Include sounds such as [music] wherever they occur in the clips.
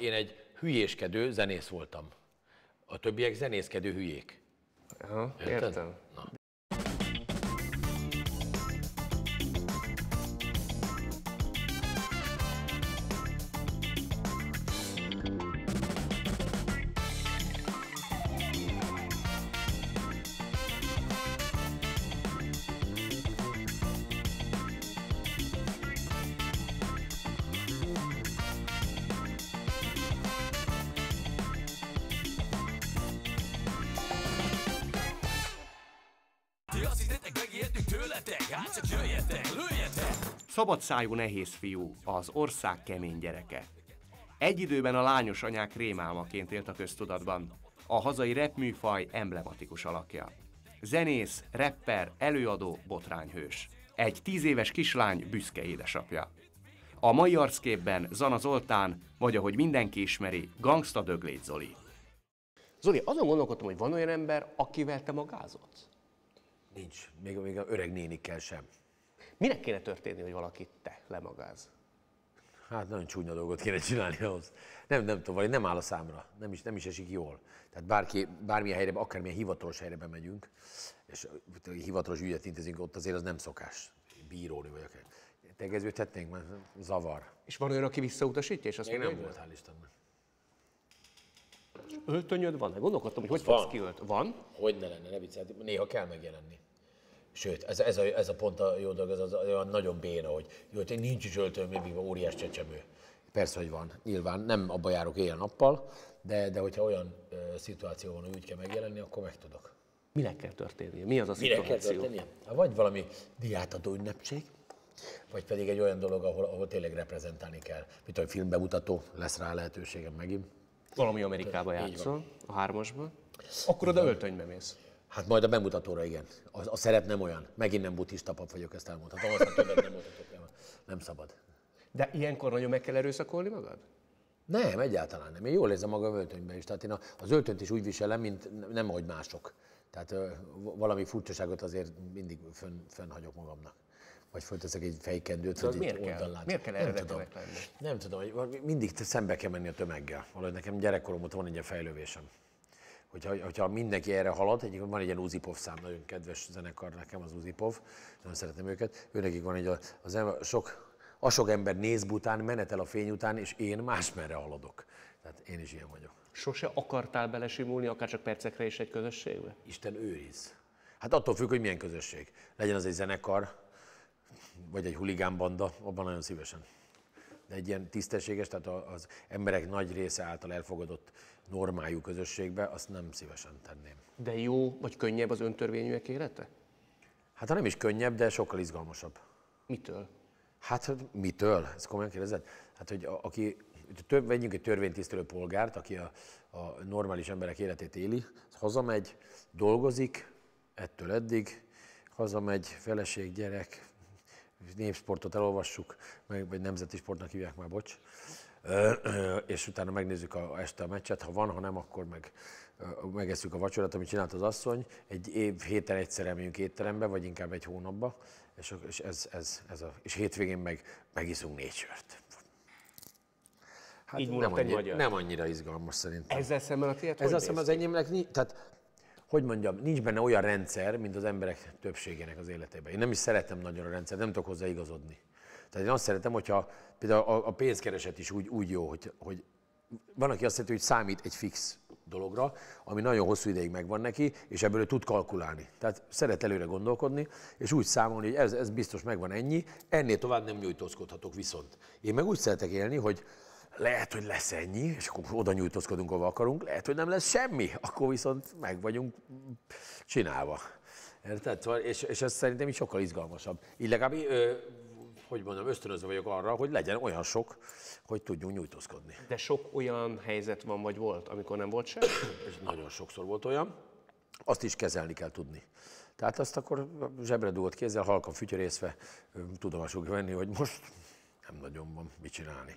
Én egy hülyéskedő zenész voltam. A többiek zenészkedő hülyék. Aha, értem. szabadszájú nehéz fiú, az ország kemény gyereke. Egy időben a lányos anyák rémálmaként élt a köztudatban, a hazai repműfaj emblematikus alakja. Zenész, rapper, előadó, botrányhős. Egy tíz éves kislány büszke édesapja. A mai arcképben Zana Zoltán, vagy ahogy mindenki ismeri, Gangsta Döglét Zoli. Zoli, azon gondolkodtam, hogy van olyan ember, akivel te magázodsz? Nincs, még, még a öreg nénikkel sem. Minek kéne történni, hogy valaki te lemagáz? Hát nagyon csúnya dolgot kéne csinálni ahhoz. Nem, nem tudom, vagy nem áll a számra, nem is, nem is esik jól. Tehát bárki, bármilyen helyre, akármilyen hivatalos helyre bemegyünk, és hivatalos ügyet intézünk, ott azért az nem szokás. Bíróni vagy akár. Tegeződhetnénk, mert zavar. És van olyan, aki visszautasítja, és azt Én mondja, nem volt, hál' Istennek. Öltönyöd van? Gondolkodtam, hogy hogy van. fogsz kiölt. Van? Hogy ne lenne, ne viccelt. néha kell megjelenni. Sőt, ez, ez, a, ez a pont a jó dolog, ez az olyan nagyon béna, hogy jó, hogy nincs is öltőm, még óriás csecsemő. Persze, hogy van, nyilván nem abba járok éjjel-nappal, de, de hogyha olyan ö, szituáció van, hogy úgy kell megjelenni, akkor meg tudok. Minek kell történnie? Mi az a Minek szituáció? kell történnie? Ha vagy valami diátadó ünnepség, vagy pedig egy olyan dolog, ahol, ahol tényleg reprezentálni kell. Mint hogy filmbemutató, lesz rá lehetőségem megint. Valami Amerikába játszol, a hármasban. Akkor oda öltönybe mész. Hát majd a bemutatóra, igen. A, a szerep nem olyan. Megint nem buddhista pap vagyok, ezt elmondhatom. Aztán többet nem mondhatok el. Nem szabad. De ilyenkor nagyon meg kell erőszakolni magad? Nem, egyáltalán nem. Én jól érzem magam öltönyben is. Tehát én az öltönyt is úgy viselem, mint nem ahogy mások. Tehát valami furcsaságot azért mindig fönn, fönn magamnak vagy fölteszek egy fejkendőt, hogy miért egy kell, miért kell erre nem tudom. lenni? Nem tudom, mindig szembe kell menni a tömeggel. Valahogy nekem gyerekkorom óta van egy ilyen fejlővésem hogyha, hogyha mindenki erre halad, egyik van egy ilyen Uzipov szám, nagyon kedves zenekar nekem az Uzipov, nagyon szeretem őket, őnekik van egy, az ember, sok, a sok ember néz bután, menetel a fény után, és én másmerre haladok. Tehát én is ilyen vagyok. Sose akartál belesimulni, akár csak percekre is egy közösségbe? Isten őriz. Hát attól függ, hogy milyen közösség. Legyen az egy zenekar, vagy egy huligánbanda, abban nagyon szívesen. De egy ilyen tisztességes, tehát az emberek nagy része által elfogadott normájú közösségbe, azt nem szívesen tenném. De jó vagy könnyebb az öntörvényűek élete? Hát nem is könnyebb, de sokkal izgalmasabb. Mitől? Hát, hát mitől? Ez komolyan kérdezed? Hát, hogy a, aki, több, vegyünk egy törvénytisztelő polgárt, aki a, a normális emberek életét éli, hazamegy, dolgozik, ettől eddig, hazamegy, feleség, gyerek, népsportot elolvassuk, meg, vagy nemzeti sportnak hívják már, bocs és utána megnézzük a, este a meccset, ha van, ha nem, akkor meg megesszük a vacsorát, amit csinált az asszony. Egy év héten egyszer elmegyünk étterembe, vagy inkább egy hónapba, és, és, ez, ez, ez a, és hétvégén meg megiszunk négy sört. Hát Így nem, annyi, nem annyira izgalmas szerintem. Ezzel szemben a tiéd Ezzel szemben az enyémnek, tehát hogy mondjam, nincs benne olyan rendszer, mint az emberek többségének az életében. Én nem is szeretem nagyon a rendszert, nem tudok hozzá igazodni. Tehát én azt szeretem, hogyha például a, a pénzkereset is úgy, úgy jó, hogy, hogy van, aki azt jelenti, hogy számít egy fix dologra, ami nagyon hosszú ideig megvan neki, és ebből ő tud kalkulálni. Tehát szeret előre gondolkodni, és úgy számolni, hogy ez, ez biztos megvan ennyi, ennél tovább nem nyújtózkodhatok viszont. Én meg úgy szeretek élni, hogy lehet, hogy lesz ennyi, és akkor oda nyújtózkodunk, ahova akarunk, lehet, hogy nem lesz semmi, akkor viszont meg vagyunk csinálva. Érted? Szóval, és, és ez szerintem is sokkal izgalmasabb. Így legalább hogy mondjam, ösztönözve vagyok arra, hogy legyen olyan sok, hogy tudjunk nyújtózkodni. De sok olyan helyzet van, vagy volt, amikor nem volt sem? [clears throat] És nagyon sokszor volt olyan. Azt is kezelni kell tudni. Tehát azt akkor zsebre dugott kézzel, halkan fütyörészve tudomásul venni, hogy most nem nagyon van mit csinálni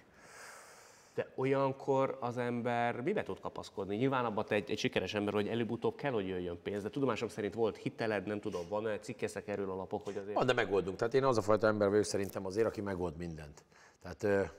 de olyankor az ember mibe tud kapaszkodni? Nyilván abban te egy, egy sikeres ember, hogy előbb-utóbb kell, hogy jöjjön pénz, de tudomásom szerint volt hiteled, nem tudom, van-e cikkeszek erről a lapok, hogy azért... Ah, de megoldunk. Tehát én az a fajta ember vagyok szerintem azért, aki megold mindent. Tehát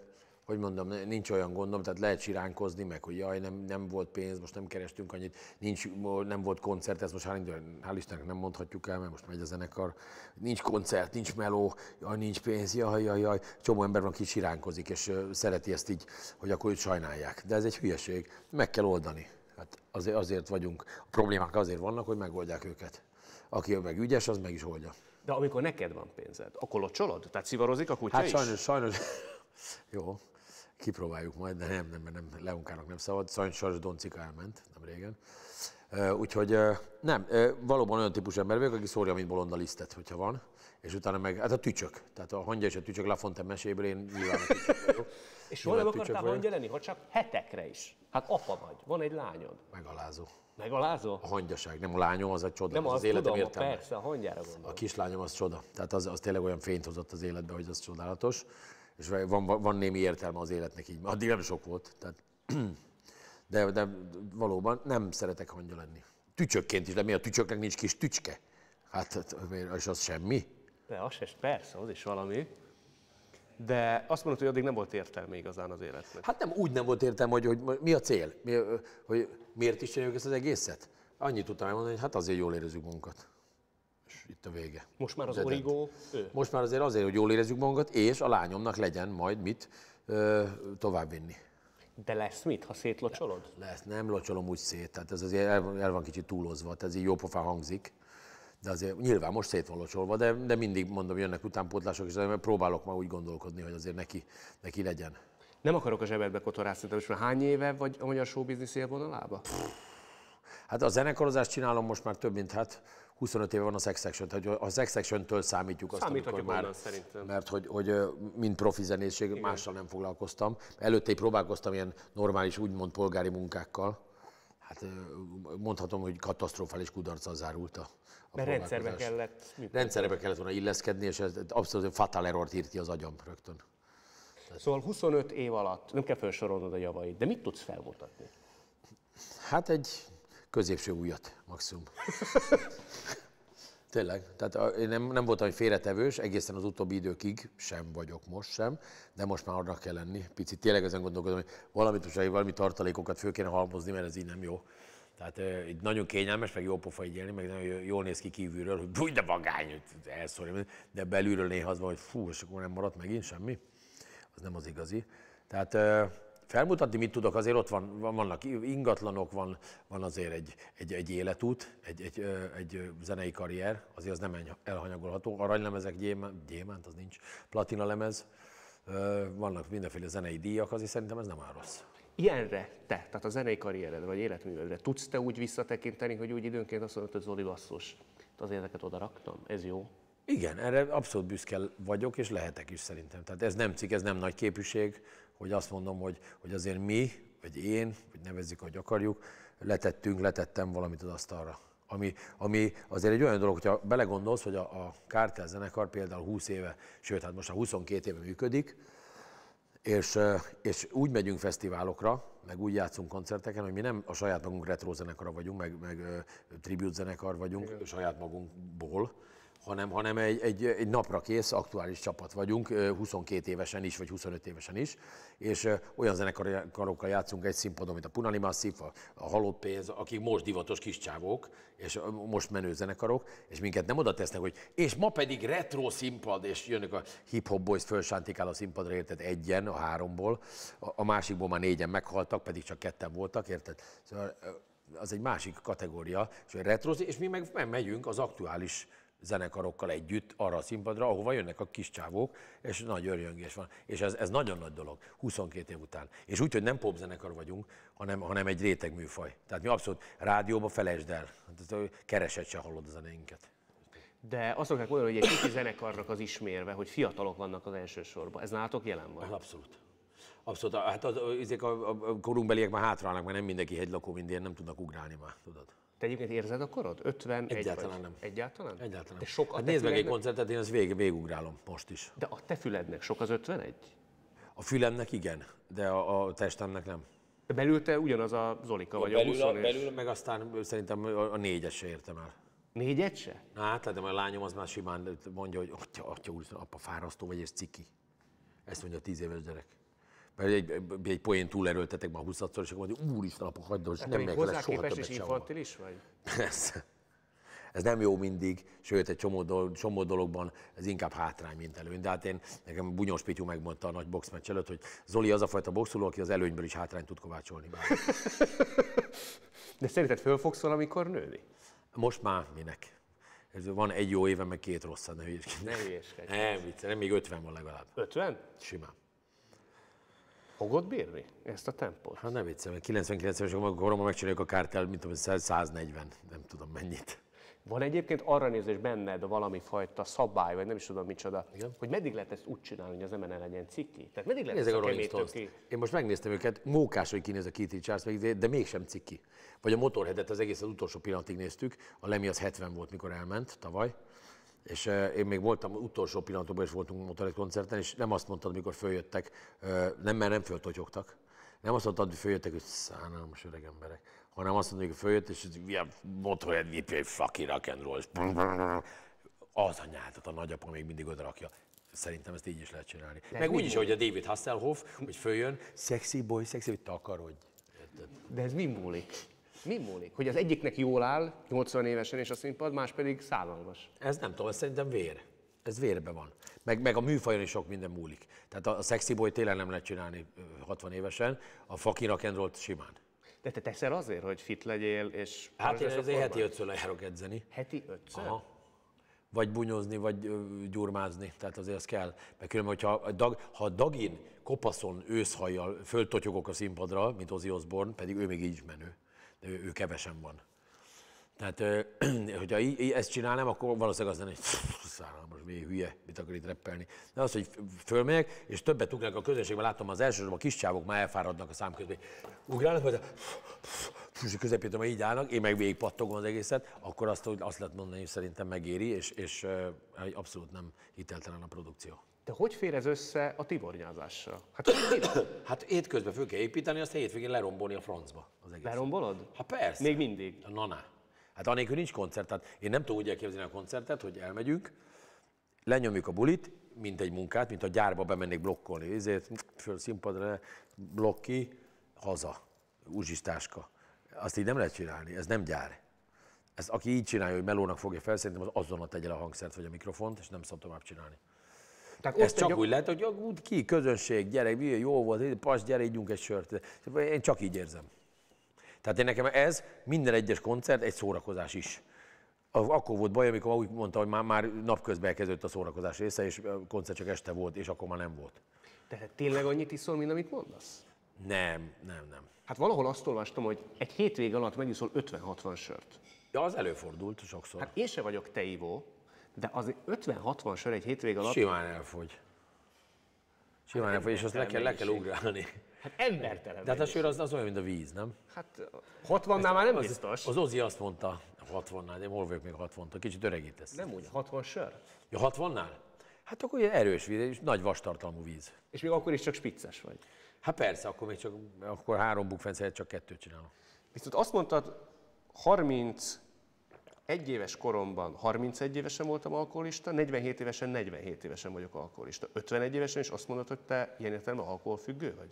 hogy mondom, nincs olyan gondom, tehát lehet siránkozni, meg hogy jaj, nem, nem volt pénz, most nem kerestünk annyit, nincs, nem volt koncert, ezt most hál', hál Istennek nem mondhatjuk el, mert most megy a zenekar, nincs koncert, nincs meló, jaj, nincs pénz, jaj, jaj, jaj, csomó ember van, aki siránkozik, és szereti ezt így, hogy akkor őt sajnálják. De ez egy hülyeség, meg kell oldani. Hát azért, azért vagyunk, a problémák azért vannak, hogy megoldják őket. Aki meg ügyes, az meg is oldja. De amikor neked van pénzed, akkor locsolod? Tehát szivarozik a kutya Hát is? sajnos, sajnos. [laughs] Jó, kipróbáljuk majd, de nem, nem, mert nem, Leonkának nem szabad. Sajnos Doncika elment, nem régen. Úgyhogy nem, valóban olyan típus ember vagyok, aki szórja, mint bolond a lisztet, hogyha van, és utána meg, hát a tücsök. Tehát a hangja és a tücsök Lafonte meséből én nyilván a tücsök vagyok. [laughs] És hol akartál hangya lenni, ha csak hetekre is. Hát apa vagy, van egy lányod. Megalázó. Megalázó? A hangyaság, nem a lányom, az a csoda. Nem, az, az életem tudom, értelme. persze, a hangyára gondolom. A kislányom az csoda. Tehát az, az tényleg olyan fényt hozott az életbe, hogy az csodálatos és van, van, van némi értelme az életnek így, addig nem sok volt. Tehát, [clears throat] de, de valóban nem szeretek hangya lenni. Tücsökként is, de mi a tücsöknek nincs kis tücske? Hát, hát és az semmi. De az se, persze, az is valami. De azt mondod, hogy addig nem volt értelme igazán az életnek. Hát nem úgy nem volt értelme, hogy, hogy mi a cél, mi, hogy miért is csináljuk ezt az egészet. Annyit tudtam elmondani, hogy hát azért jól érezzük magunkat és itt a vége. Most már az Zedent. origó ő. Most már azért azért, hogy jól érezzük magunkat, és a lányomnak legyen majd mit ö, továbbvinni. De lesz mit, ha szétlocsolod? Le, lesz, nem locsolom úgy szét, tehát ez azért el, el van kicsit túlozva, tehát ez így jópofán hangzik. De azért nyilván most szét van locsolva, de, de mindig mondom, jönnek utánpótlások, és azért próbálok már úgy gondolkodni, hogy azért neki, neki legyen. Nem akarok a zsebedbe kotorászni, de most már hány éve vagy a magyar showbiznisz élvonalába? Pff Hát a zenekarozást csinálom most már több mint hát 25 éve van a Sex hogy tehát a Sex től számítjuk azt, amikor már, szerintem. mert hogy, hogy mint profi zenészség, Igen. mással nem foglalkoztam. Előtte próbálkoztam ilyen normális, úgymond polgári munkákkal, hát mondhatom, hogy katasztrofális kudarccal zárult a, a Mert rendszerbe kellett. Működni. Rendszerbe kellett volna illeszkedni, és ez abszolút fatal errort írt ki az agyam rögtön. Szóval 25 év alatt nem kell felsorolnod a javait, de mit tudsz felmutatni? Hát egy középső újat maximum. [laughs] Tényleg, tehát én nem, nem voltam egy félretevős, egészen az utóbbi időkig sem vagyok most sem, de most már arra kell lenni. Picit tényleg ezen gondolkodom, hogy valamit valami tartalékokat föl kéne halmozni, mert ez így nem jó. Tehát így nagyon kényelmes, meg jó pofa így élni, meg nagyon jól néz ki kívülről, hogy bújj de vagány, hogy elszorja, de belülről néha az van, hogy fú, és akkor nem maradt megint semmi. Az nem az igazi. Tehát felmutatni, mit tudok, azért ott van, vannak ingatlanok, van, van azért egy, egy, egy életút, egy, egy, egy zenei karrier, azért az nem elhanyagolható. Aranylemezek, gyémánt, gyémánt az nincs, platina lemez, vannak mindenféle zenei díjak, azért szerintem ez nem áll rossz. Ilyenre te, tehát a zenei karrieredre vagy életművedre tudsz te úgy visszatekinteni, hogy úgy időnként azt mondod, hogy Zoli basszus, az érdeket oda raktam, ez jó, igen, erre abszolút büszke vagyok, és lehetek is szerintem. Tehát ez nem cikk, ez nem nagy képűség hogy azt mondom, hogy, hogy azért mi, vagy én, vagy nevezzük, hogy akarjuk, letettünk, letettem valamit az asztalra. Ami, ami azért egy olyan dolog, hogyha belegondolsz, hogy a, a Kártel zenekar például 20 éve, sőt, hát most a 22 éve működik, és, és úgy megyünk fesztiválokra, meg úgy játszunk koncerteken, hogy mi nem a saját magunk retro vagyunk, meg, meg tribute zenekar vagyunk Igen. saját magunkból, hanem, hanem egy, egy, egy napra kész, aktuális csapat vagyunk, 22 évesen is, vagy 25 évesen is, és olyan zenekarokkal játszunk egy színpadon, mint a Punani Massif, a, a Halott Pénz, akik most divatos kis csávók, és most menő zenekarok, és minket nem oda tesznek, hogy és ma pedig retro színpad, és jönnek a Hip Hop Boys fölsántikál a színpadra, érted, egyen a háromból, a, a másikból már négyen meghaltak, pedig csak ketten voltak, érted? Szóval az egy másik kategória, és retro, és mi meg megyünk az aktuális zenekarokkal együtt arra a színpadra, ahova jönnek a kis csávók, és nagy örjöngés van. És ez, ez nagyon nagy dolog, 22 év után. És úgy, hogy nem popzenekar vagyunk, hanem, hanem egy réteg műfaj. Tehát mi abszolút rádióba felejtsd el, keresed se hallod a zenéinket. De azt szokták mondani, hogy egy kicsi zenekarnak az ismérve, hogy fiatalok vannak az elsősorban. Ez nálatok jelen van? Abszolút. Abszolút. Hát az, az, a, a, a korunkbeliek már hátrálnak, mert nem mindenki hegylakó, mindig nem tudnak ugrálni már, tudod. Te egyébként érzed a korod? 50 Egyáltalán vagy. nem. Egyáltalán? Egyáltalán. De sok hát nézd meg egy koncertet, én az vég, végugrálom most is. De a te fülednek sok az 51? A fülemnek igen, de a, a testemnek nem. De belül te ugyanaz a Zolika vagy belül, a 20 és... Belül meg aztán szerintem a, a négyes se értem el. Négyet se? Na, hát, hát de a lányom az már simán mondja, hogy atya, atya úr, apa fárasztó vagy, és ciki. Ezt mondja a tíz éves gyerek. Mert egy, egy poén túlerőltetek már 20 szor és akkor mondjuk, úristen, apa, hagyd, hogy hát nem megyek vele soha többet és infantilis vagy? Persze. Ez nem jó mindig, sőt, egy csomó, dolog, csomó dologban ez inkább hátrány, mint előny. De hát én, nekem Bunyós Pityú megmondta a nagy boxmeccs előtt, hogy Zoli az a fajta boxoló, aki az előnyből is hátrányt tud kovácsolni. Bár. De szerinted föl fogsz valamikor nőni? Most már minek? Ez van egy jó éve, meg két rossz, ne hülyeskedj. Ne hülyeskedj. Nem, vicc, nem, még 50 van legalább. 50? Simán fogod bírni ezt a tempót? Hát nem egyszerűen, 99 es koromban megcsináljuk a kártyát, mint tudom, 140, nem tudom mennyit. Van egyébként arra nézés benned valami fajta szabály, vagy nem is tudom micsoda, Igen? hogy meddig lehet ezt úgy csinálni, hogy az ember legyen ciki? Tehát meddig lehet ezt a Rolling ki? Én most megnéztem őket, mókás, hogy kinéz a Keith Richards, izé, de mégsem ciki. Vagy a Motorheadet az egész az utolsó pillanatig néztük, a Lemi az 70 volt, mikor elment tavaly, és én még voltam utolsó pillanatban, és voltunk motorhead koncerten, és nem azt mondtad, amikor följöttek, nem, mert nem föltotyogtak, nem azt mondtad, hogy följöttek, hogy szánalmas öreg emberek, hanem azt mondtad, hogy följött, és ilyen motorhead nyipi, fucking rock and roll, és az anyádat a nagyapa még mindig oda rakja. Szerintem ezt így is lehet csinálni. De Meg úgy is, hogy a David Hasselhoff, hogy följön, sexy boy, sexy, hogy takarodj. De ez mi múlik? Mi múlik? Hogy az egyiknek jól áll, 80 évesen és a színpad, más pedig szállalmas. Ez nem tudom, ez szerintem vér. Ez vérbe van. Meg, meg a műfajon is sok minden múlik. Tehát a, a sexy boy télen nem lehet csinálni 60 évesen, a fakira kendrolt simán. De te teszel azért, hogy fit legyél, és... Hát én azért heti ötször lejárok edzeni. Heti ötször? Aha. Vagy bunyozni, vagy gyurmázni, tehát azért ez kell. Mert különben, hogyha a dag, ha a dagin kopaszon őszhajjal föltotyogok a színpadra, mint Ozzy Osbourne, pedig ő még így menő de ő, ő kevesen van. Tehát, [clears throat] hogyha ezt csinálnám, akkor valószínűleg az lenne, hogy [sniffs] szállal, most mi hülye, mit akar itt reppelni. De az, hogy fölmegyek, és többet ugrálok a közönségben, látom az elsősorban a kis csávok már elfáradnak a szám közben. Ugrálnak, majd a [sniffs] közepétől már így állnak, én meg végigpattogom az egészet, akkor azt, hogy azt lehet mondani, hogy szerintem megéri, és, és abszolút nem hiteltelen a produkció. De hogy fér ez össze a tivornyázással? Hát, [coughs] hát étközben föl kell építeni, aztán hétvégén lerombolni a francba. Az egész. Lerombolod? Hát persze. Még mindig? Na, na. Hát anélkül nincs koncert. Tehát én nem tudom úgy elképzelni a koncertet, hogy elmegyünk, lenyomjuk a bulit, mint egy munkát, mint a gyárba bemennék blokkolni, ezért föl színpadra, blokki, haza, uzsistáska. Azt így nem lehet csinálni, ez nem gyár. Ez aki így csinálja, hogy melónak fogja fel, szerintem az azonnal tegye le a hangszert vagy a mikrofont, és nem szabad tovább csinálni. Tehát Ez csak egy... úgy lehet, hogy úgy ki, közönség, gyerek, jó volt, pas, gyere, ígyunk egy sört. Én csak így érzem. Tehát én nekem ez minden egyes koncert egy szórakozás is. Akkor volt baj, amikor úgy mondta, hogy már, már napközben elkezdődött a szórakozás része, és a koncert csak este volt, és akkor már nem volt. Tehát tényleg annyit iszol, mint amit mondasz? Nem, nem, nem. Hát valahol azt olvastam, hogy egy hétvég alatt megiszol 50-60 sört. Ja, az előfordult sokszor. Hát én se vagyok teivó, de az 50-60 sör egy hétvég alatt... Simán elfogy. Simán hát elfogy, és azt le kell, le kell ugrálni. Hát embertelen. De hát a sör az, az olyan, mint a víz, nem? Hát 60-nál már nem az, biztos. Az Ozi azt mondta, 60-nál, de hol vagyok még 60-tól, kicsit öregítesz. Nem úgy, 60 sör? Ja, 60-nál? Hát akkor ilyen erős víz, és nagy vastartalmú víz. És még akkor is csak spicces vagy? Hát persze, akkor még csak, akkor három bukfenc csak kettőt csinálok. Viszont azt mondtad, 30 egy éves koromban 31 évesen voltam alkoholista, 47 évesen 47 évesen vagyok alkoholista. 51 évesen, is azt mondod, hogy te ilyen értelemben alkoholfüggő vagy?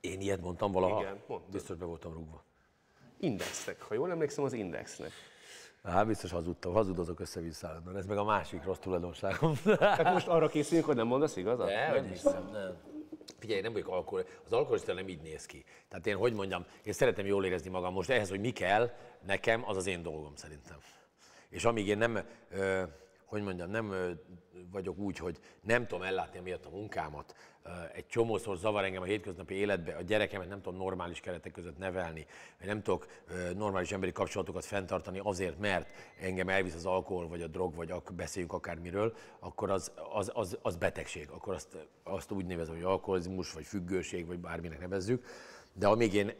Én ilyet mondtam valaha. Igen, mondtad. Biztos be voltam rúgva. Indexnek, ha jól emlékszem, az indexnek. Hát biztos hazudtam, hazudozok össze-vissza Ez meg a másik rossz tulajdonságom. Tehát most arra készülünk, hogy nem mondasz igazat? Ne, nem, nem hiszem, nem. Figyelj, nem vagyok alkohol, az alkoholista nem így néz ki. Tehát én, hogy mondjam, én szeretem jól érezni magam most. Ehhez, hogy mi kell, nekem, az az én dolgom szerintem. És amíg én nem, hogy mondjam, nem vagyok úgy, hogy nem tudom ellátni miatt a munkámat, egy csomószor zavar engem a hétköznapi életbe, a gyerekemet nem tudom normális keretek között nevelni, vagy nem tudok normális emberi kapcsolatokat fenntartani azért, mert engem elvisz az alkohol, vagy a drog, vagy ak- beszéljünk akármiről, akkor az, az, az, az betegség, akkor azt, azt úgy nevezem, hogy alkoholizmus, vagy függőség, vagy bárminek nevezzük. De amíg én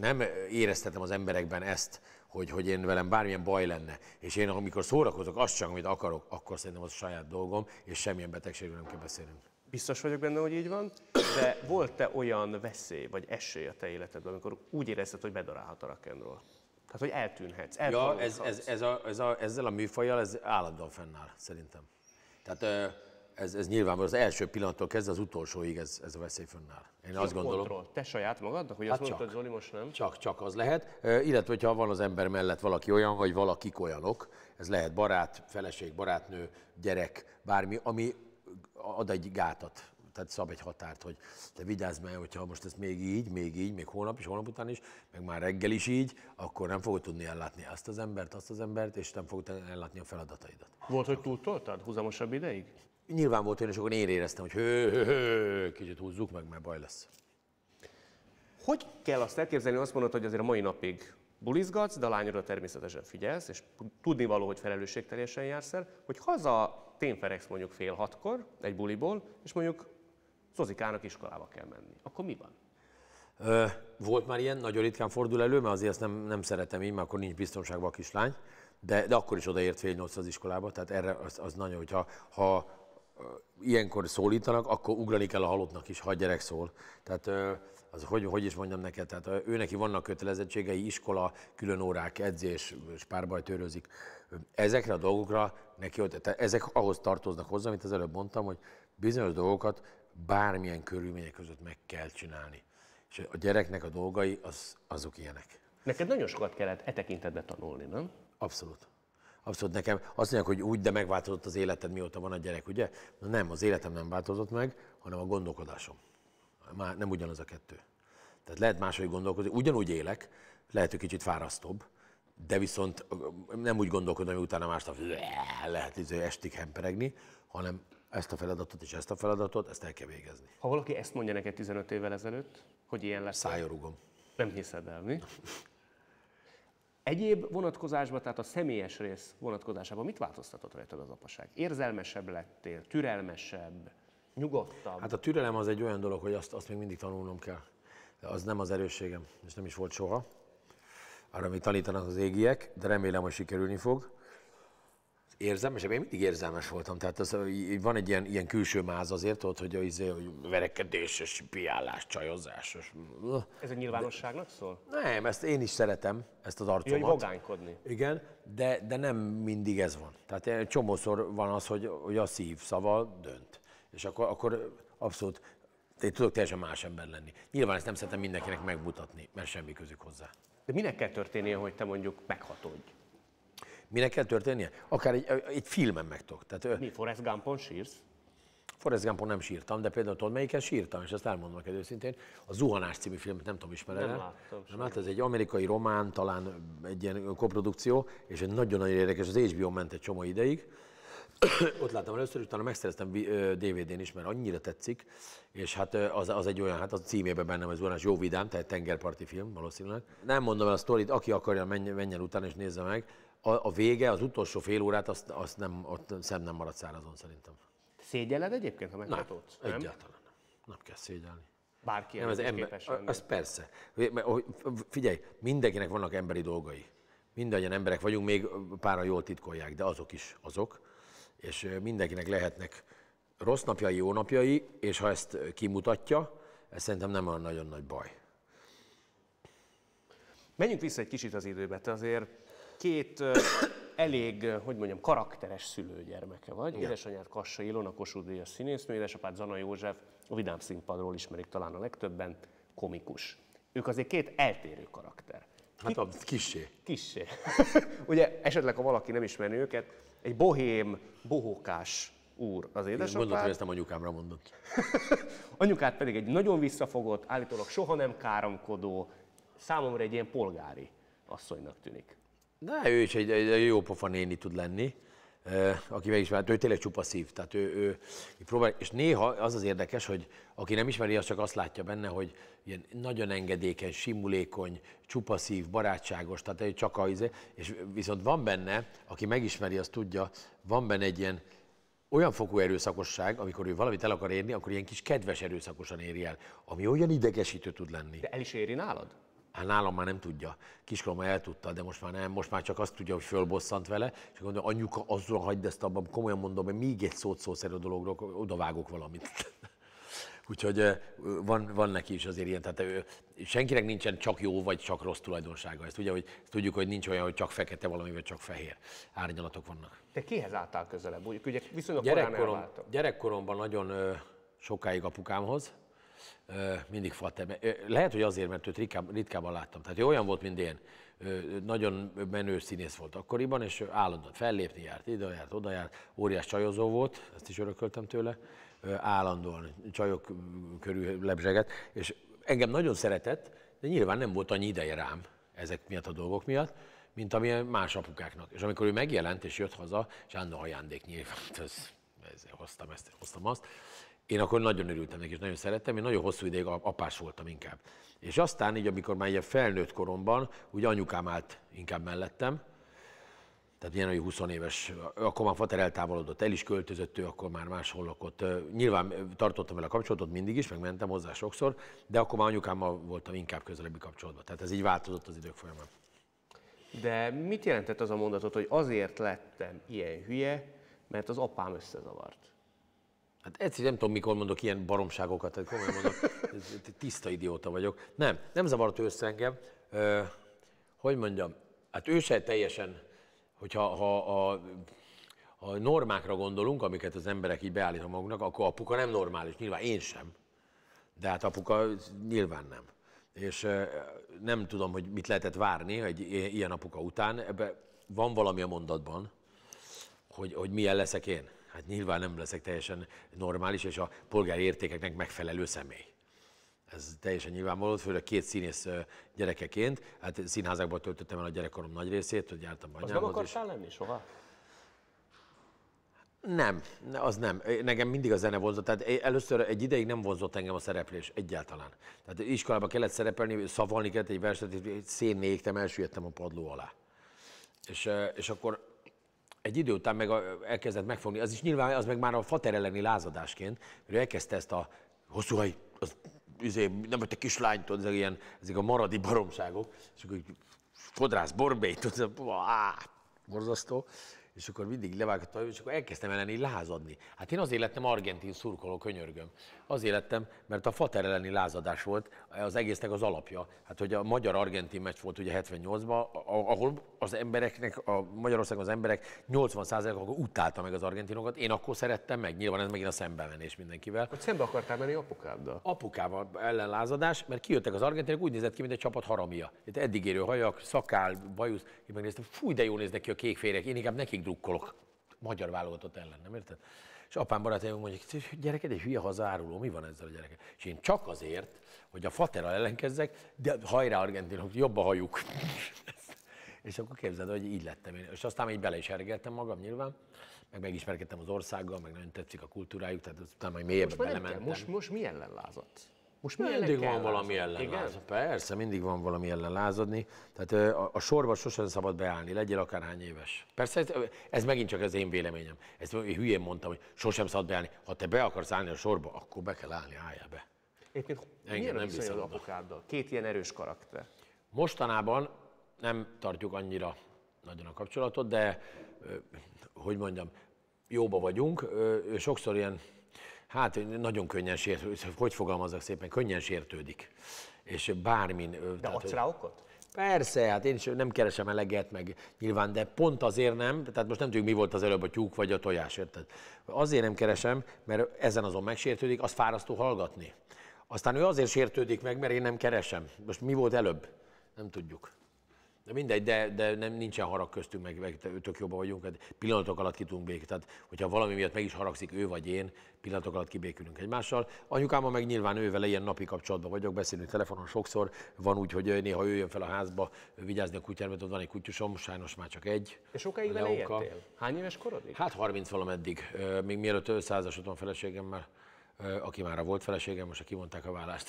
nem éreztetem az emberekben ezt, hogy, hogy én velem bármilyen baj lenne, és én amikor szórakozok, azt csak, amit akarok, akkor szerintem az a saját dolgom, és semmilyen betegségről nem kell beszélnünk. Biztos vagyok benne, hogy így van, de volt-e olyan veszély vagy esély a te életedben, amikor úgy érezted, hogy bedarálhat a rakendról? Tehát, hogy eltűnhetsz, Ja, ez, ez, ez a, ez a, ezzel a műfajjal ez állandóan fennáll, szerintem. Tehát ez, ez nyilvánvaló, az első pillanattól kezdve az utolsóig ez, ez a veszély fönnáll. Én csak azt gondolom. Kontroll. Te saját magad, hogy hát azt mondtad, Zoli, most nem? Csak, csak az lehet. E, illetve, hogyha van az ember mellett valaki olyan, vagy valakik olyanok, ez lehet barát, feleség, barátnő, gyerek, bármi, ami ad egy gátat tehát szab egy határt, hogy te vigyázz meg, hogyha most ez még így, még így, még holnap is, holnap után is, meg már reggel is így, akkor nem fogod tudni ellátni ezt az embert, azt az embert, és nem fogod ellátni a feladataidat. Volt, hogy túltoltad húzamosabb ideig? nyilván volt olyan, és akkor én éreztem, hogy hő, hő, hő, kicsit húzzuk meg, mert baj lesz. Hogy kell azt elképzelni, azt mondod, hogy azért a mai napig bulizgatsz, de a lányodra természetesen figyelsz, és tudni való, hogy felelősségteljesen jársz el, hogy haza tényferegsz mondjuk fél hatkor egy buliból, és mondjuk Zozikának iskolába kell menni. Akkor mi van? Ö, volt már ilyen, nagyon ritkán fordul elő, mert azért ezt nem, nem szeretem így, mert akkor nincs biztonságban a kislány, de, de akkor is odaért fél nyolc az iskolába, tehát erre az, az nagyon, hogyha ha ilyenkor szólítanak, akkor ugrani kell a halottnak is, ha a gyerek szól. Tehát az, hogy, hogy is mondjam neked, tehát ő neki vannak kötelezettségei, iskola, külön órák, edzés, spárbaj párbaj törőzik. Ezekre a dolgokra neki, tehát ezek ahhoz tartoznak hozzá, amit az előbb mondtam, hogy bizonyos dolgokat bármilyen körülmények között meg kell csinálni. És a gyereknek a dolgai, az, azok ilyenek. Neked nagyon sokat kellett e tekintetben tanulni, nem? Abszolút. Abszolút nekem azt mondják, hogy úgy, de megváltozott az életed, mióta van a gyerek, ugye? Na nem, az életem nem változott meg, hanem a gondolkodásom. Már nem ugyanaz a kettő. Tehát lehet máshogy gondolkozni, ugyanúgy élek, lehet, hogy kicsit fárasztóbb, de viszont nem úgy gondolkodom, hogy utána másnap [laughs] lehet izé estig hemperegni, hanem ezt a feladatot és ezt a feladatot, ezt el kell végezni. Ha valaki ezt mondja neked 15 évvel ezelőtt, hogy ilyen lesz. Szájorúgom. Nem hiszed el, mi? Egyéb vonatkozásban, tehát a személyes rész vonatkozásában mit változtatott rajtad az apaság? Érzelmesebb lettél, türelmesebb, nyugodtabb? Hát a türelem az egy olyan dolog, hogy azt, azt még mindig tanulnom kell. De az nem az erősségem, és nem is volt soha. Arra mi tanítanak az égiek, de remélem, hogy sikerülni fog érzelmes, Én mindig érzelmes voltam, tehát az, van egy ilyen, ilyen külső máz azért ott, hogy, izé, hogy és piálás, csajozás. És... Ez a nyilvánosságnak szól? Nem, ezt én is szeretem, ezt az arcomat. Jaj, vagánykodni. Igen, de, de nem mindig ez van. Tehát csomószor van az, hogy, hogy a szív szava dönt. És akkor, akkor abszolút én tudok teljesen más ember lenni. Nyilván ezt nem szeretem mindenkinek megmutatni, mert semmi közük hozzá. De minek kell történnie, hogy te mondjuk meghatodj? Minek kell történnie? Akár egy, egy filmen megtok. Tehát, Mi, Forrest Gumpon sírsz? Forrest Gumpon nem sírtam, de például tudod melyiken sírtam, és ezt elmondom neked őszintén. A Zuhanás című filmet nem tudom, ismered Nem láttam. Nem láttam, ez egy amerikai román, talán egy ilyen koprodukció, és egy nagyon-nagyon érdekes, az HBO ment egy csomó ideig. [coughs] Ott láttam először, utána megszereztem DVD-n is, mert annyira tetszik, és hát az, az egy olyan, hát a címében benne az Zuhanás jó vidám, tehát tengerparti film valószínűleg. Nem mondom el a sztorit, aki akarja, menjen, menjen utána és nézze meg a, a vége, az utolsó fél órát, azt, azt nem, ott szem nem maradt szárazon szerintem. Szégyeled egyébként, ha meghatódsz? Nem, nem, egyáltalán nem. Nem kell szégyelni. Bárki nem, ez ember, képes lenni. Az persze. Figyelj, mindenkinek vannak emberi dolgai. Mindannyian emberek vagyunk, még pára jól titkolják, de azok is azok. És mindenkinek lehetnek rossz napjai, jó napjai, és ha ezt kimutatja, ez szerintem nem olyan nagyon nagy baj. Menjünk vissza egy kicsit az időbe. Te azért két elég, hogy mondjam, karakteres szülőgyermeke vagy. Igen. Édesanyád Kassa Ilona, Kossuth a színésznő, édesapád Zana József, a Vidám színpadról ismerik talán a legtöbben, komikus. Ők azért két eltérő karakter. Hát a kissé. Kissé. [laughs] Ugye esetleg, ha valaki nem ismeri őket, egy bohém, bohókás úr az édesapád. Gondolt, hogy ezt nem anyukámra mondott. [laughs] Anyukát pedig egy nagyon visszafogott, állítólag soha nem káromkodó, számomra egy ilyen polgári asszonynak tűnik. Na, ő is egy, egy jó pofa néni tud lenni, aki is hát ő tényleg csupa szív, tehát ő, ő próbál, és néha az az érdekes, hogy aki nem ismeri, az csak azt látja benne, hogy ilyen nagyon engedékeny, simulékony, csupa szív, barátságos, tehát egy csak a, izé, és viszont van benne, aki megismeri, az tudja, van benne egy ilyen olyan fokú erőszakosság, amikor ő valamit el akar érni, akkor ilyen kis kedves erőszakosan éri el, ami olyan idegesítő tud lenni. De el is éri nálad? Hát nálam már nem tudja. Kiskoromban el tudta, de most már nem. Most már csak azt tudja, hogy fölbosszant vele, és akkor mondja, anyuka, azon hagyd ezt abban, komolyan mondom, hogy még egy szót szó a dologról, odavágok valamit. [laughs] Úgyhogy van, van neki is azért ilyen, tehát ő, senkinek nincsen csak jó vagy csak rossz tulajdonsága. Ezt, ugye, hogy, tudjuk, hogy nincs olyan, hogy csak fekete valami, vagy csak fehér. Árnyalatok vannak. De kihez álltál közelebb? Mondjuk ugye viszonylag Gyerekkorom, gyerekkoromban nagyon ö, sokáig apukámhoz, mindig fatem. Lehet, hogy azért, mert őt ritkában, ritkában láttam. Tehát ő olyan volt, mint én. Nagyon menő színész volt akkoriban, és állandóan fellépni járt, ide járt, oda járt. Óriás csajozó volt, ezt is örököltem tőle. Állandóan csajok körül lebzseget. És engem nagyon szeretett, de nyilván nem volt annyi ideje rám ezek miatt a dolgok miatt mint amilyen más apukáknak. És amikor ő megjelent és jött haza, és állandó ajándék nyilván, hát ez, ez, hoztam ezt, hoztam azt, én akkor nagyon örültem neki, és nagyon szerettem, én nagyon hosszú ideig apás voltam inkább. És aztán így, amikor már ilyen felnőtt koromban, úgy anyukám állt inkább mellettem, tehát ilyen, hogy 20 éves, akkor már Fater eltávolodott, el is költözött ő, akkor már máshol lakott. Nyilván tartottam vele a kapcsolatot mindig is, megmentem hozzá sokszor, de akkor már anyukámmal voltam inkább közelebbi kapcsolatban. Tehát ez így változott az idők folyamán. De mit jelentett az a mondatot, hogy azért lettem ilyen hülye, mert az apám összezavart? Hát egyszerűen nem tudom, mikor mondok ilyen baromságokat, tehát komolyan mondom, tiszta idióta vagyok. Nem, nem zavart össze engem. Ö, hogy mondjam, hát ő se teljesen, hogyha ha, a a normákra gondolunk, amiket az emberek így beállítanak maguknak, akkor apuka nem normális, nyilván én sem. De hát apuka nyilván nem. És nem tudom, hogy mit lehetett várni egy ilyen apuka után. ebben van valami a mondatban, hogy, hogy milyen leszek én hát nyilván nem leszek teljesen normális és a polgári értékeknek megfelelő személy. Ez teljesen nyilvánvaló, főleg két színész gyerekeként. Hát színházakban töltöttem el a gyerekkorom nagy részét, hogy jártam anyámhoz. Az nem akartál lenni soha? Nem, az nem. Nekem mindig a zene vonzott. Tehát először egy ideig nem vonzott engem a szereplés egyáltalán. Tehát iskolába kellett szerepelni, szavalni kellett egy verset, szénnéktem, elsüllyedtem a padló alá. És, és akkor egy idő után meg elkezdett megfogni, az is nyilván, az meg már a fater elleni lázadásként, mert ő elkezdte ezt a hosszú haj, az, izé, nem vagy te kislány, tudod, ezek, ilyen, ezek a maradi baromságok, és akkor fodrász, borbély, tudod, áá, borzasztó, és akkor mindig levágtam, és akkor elkezdtem elleni lázadni. Hát én azért lettem argentin szurkoló, könyörgöm. Azért lettem, mert a Fater elleni lázadás volt az egésznek az alapja. Hát, hogy a magyar-argentin meccs volt ugye 78-ban, ahol az embereknek, a Magyarországon az emberek 80%-a utálta meg az argentinokat. Én akkor szerettem meg, nyilván ez megint a szembemenés mindenkivel. Hogy szembe akartál menni apukáddal? Apukával ellenlázadás, mert kijöttek az argentinok, úgy nézett ki, mint egy csapat haramia. Itt eddig érő hajak, szakál, bajusz. Én megnéztem, fúj, de jól néznek ki a kékférek, én inkább nekik drukkolok. Magyar válogatott ellen, nem érted? És apám barátaim mondja, hogy gyereked egy hülye hazáruló, mi van ezzel a gyerekkel? És én csak azért, hogy a fatera ellenkezzek, de hajrá argentinok, jobb a hajuk. [laughs] és akkor képzeld, hogy így lettem én. És aztán így bele is ergeltem magam nyilván, meg megismerkedtem az országgal, meg nagyon tetszik a kultúrájuk, tehát utána majd mélyebben belementem. Most, most mi ellen lázadt? Most mindig van lázadni. valami ellen Igen? lázadni. Persze, mindig van valami ellen lázadni. Tehát a, a sorba sosem szabad beállni, legyél akárhány éves. Persze, ez, ez megint csak az én véleményem. Ezt én hülyén mondtam, hogy sosem szabad beállni. Ha te be akarsz állni a sorba, akkor be kell állni, álljál be. Egyébként nem viszont az apukáddal? Két ilyen erős karakter. Mostanában nem tartjuk annyira nagyon a kapcsolatot, de hogy mondjam, jóba vagyunk. sokszor ilyen hát nagyon könnyen sértődik, hogy fogalmazok szépen, könnyen sértődik. És bármin... De tehát, adsz rá okot? Persze, hát én is nem keresem eleget, meg nyilván, de pont azért nem, tehát most nem tudjuk, mi volt az előbb, a tyúk vagy a tojás, érted? Azért nem keresem, mert ezen azon megsértődik, az fárasztó hallgatni. Aztán ő azért sértődik meg, mert én nem keresem. Most mi volt előbb? Nem tudjuk. De mindegy, de, de nem, nincsen harag köztünk, meg, meg tök jobban vagyunk, hát pillanatok alatt ki tudunk békülni. Tehát, hogyha valami miatt meg is haragszik ő vagy én, pillanatok alatt kibékülünk egymással. Anyukámmal meg nyilván ővel ilyen napi kapcsolatban vagyok, beszélünk telefonon sokszor, van úgy, hogy néha ő jön fel a házba vigyázni a kutyára, mert ott van egy kutyusom, sajnos már csak egy. És sokáig vele éltél? Hány éves korodig? Hát 30 valameddig, még mielőtt összeházasodtam feleségemmel, aki már a volt feleségem, most a kivonták a vállást.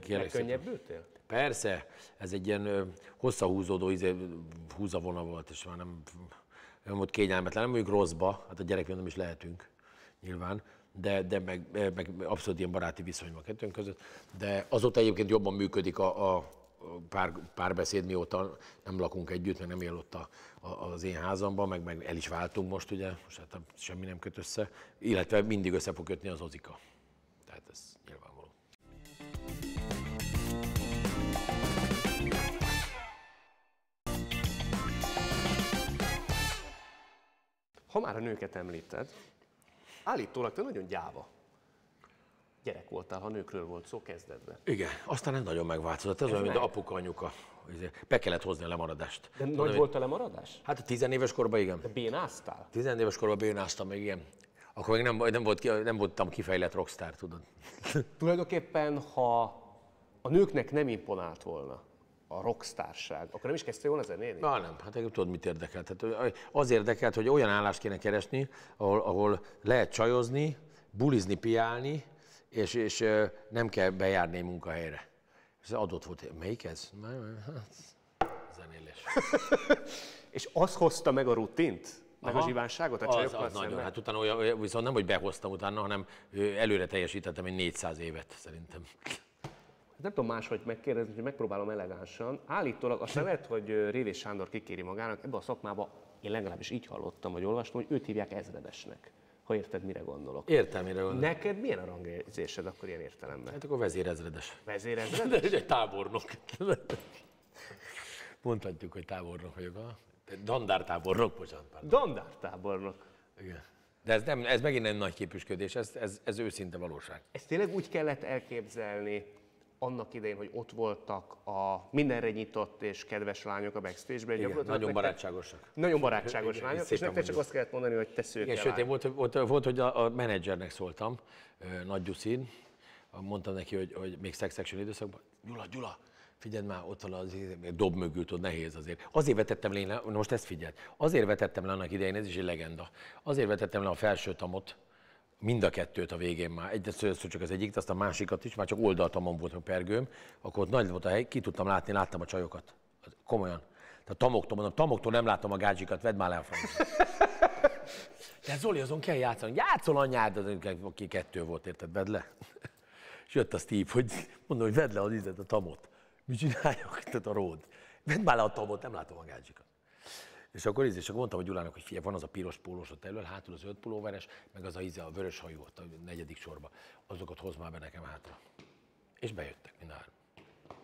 Kérlek, könnyebbültél? Persze, ez egy ilyen hosszahúzódó izé, húzavona volt, és már nem, nem volt kényelmetlen, nem mondjuk rosszba, hát a gyerekünk nem is lehetünk nyilván, de, de meg, meg abszolút ilyen baráti viszony van kettőnk között, de azóta egyébként jobban működik a, a pár, párbeszéd, mióta nem lakunk együtt, mert nem él ott a, a, az én házamban, meg, meg el is váltunk most, ugye, most hát semmi nem köt össze, illetve mindig össze fog kötni az Ozika. Tehát ez nyilván. Ha már a nőket említed, állítólag te nagyon gyáva gyerek voltál, ha nőkről volt szó kezdetben. Igen, aztán ez nagyon megváltozott. Ez, ez olyan, mint apuka, anyuka. Izé, be kellett hozni a lemaradást. De Tudom, nagy hogy... volt a lemaradás? Hát a tizenéves korban igen. De bénáztál? Tizenéves korban bénáztam, még igen. Akkor még nem, nem, volt, nem voltam kifejlett rockstar, tudod. Tulajdonképpen, ha a nőknek nem imponált volna, a rockstárság, akkor nem is kezdte jól a zenélni? Na, nem, hát tudod, mit érdekel. Tehát az érdekelt, hogy olyan állást kéne keresni, ahol, ahol lehet csajozni, bulizni, piálni, és, és nem kell bejárni egy munkahelyre. Ez adott volt. Melyik ez? Hát, zenélés. [laughs] és az hozta meg a rutint? Meg Aha. a zsívánságot a csajokkal az, az nagyon. Hát utána olyan, viszont nem, hogy behoztam utána, hanem előre teljesítettem egy 400 évet szerintem nem tudom máshogy megkérdezni, hogy megpróbálom elegánsan. Állítólag azt nem lehet, hogy Révés Sándor kikéri magának, ebbe a szakmába én legalábbis így hallottam, vagy olvastam, hogy őt hívják ezredesnek ha érted, mire gondolok. Értem, mire gondolok. Neked milyen a rangérzésed akkor ilyen értelemben? Hát akkor vezérezredes. Vezérezredes? De egy tábornok. Mondhatjuk, hogy tábornok vagyok. Dandártábornok, bocsánat. Pardon. Dandártábornok. Igen. De ez, nem, ez megint nem nagy képüsködés, ez, ez, ez őszinte valóság. Ezt tényleg úgy kellett elképzelni, annak idején, hogy ott voltak a mindenre nyitott és kedves lányok a backstage-ben. Igen, nagyon nektek, barátságosak. Nagyon barátságos Igen, lányok, és nektek mondjuk. csak azt kellett mondani, hogy te szőke Igen, sőt, én volt, volt, volt, hogy a, a menedzsernek szóltam, Nagy Gyuszin, mondtam neki, hogy, hogy még Sex Action időszakban, Gyula, Gyula, figyeld már, ott van az izé, dob mögül, tudod, nehéz azért. Azért vetettem le, most ezt figyeld, azért vetettem le annak idején, ez is egy legenda, azért vetettem le a felső tamot, mind a kettőt a végén már. Egyrészt csak az egyiket, aztán a másikat is, már csak oldaltamon volt a pergőm, akkor ott nagy volt a hely, ki tudtam látni, láttam a csajokat. Komolyan. Tehát tamoktól mondom, tamoktól nem látom a gázsikat, vedd már le a [laughs] De Zoli, azon kell játszani. Játszol anyád, aki kettő volt, érted, vedd le. [laughs] És jött a Steve, hogy mondom, hogy vedd le az izet, a tamot. Mi csináljak? Tehát a ród. Vedd már le a tamot, nem látom a gázsikat. És akkor, és akkor mondtam a Gyulának, hogy figyelj, van az a piros pólós ott elől, hátul az öt pulóveres, meg az a, íze, a vörös hajú ott a negyedik sorba. Azokat hoz már be nekem hátra. És bejöttek mind a három.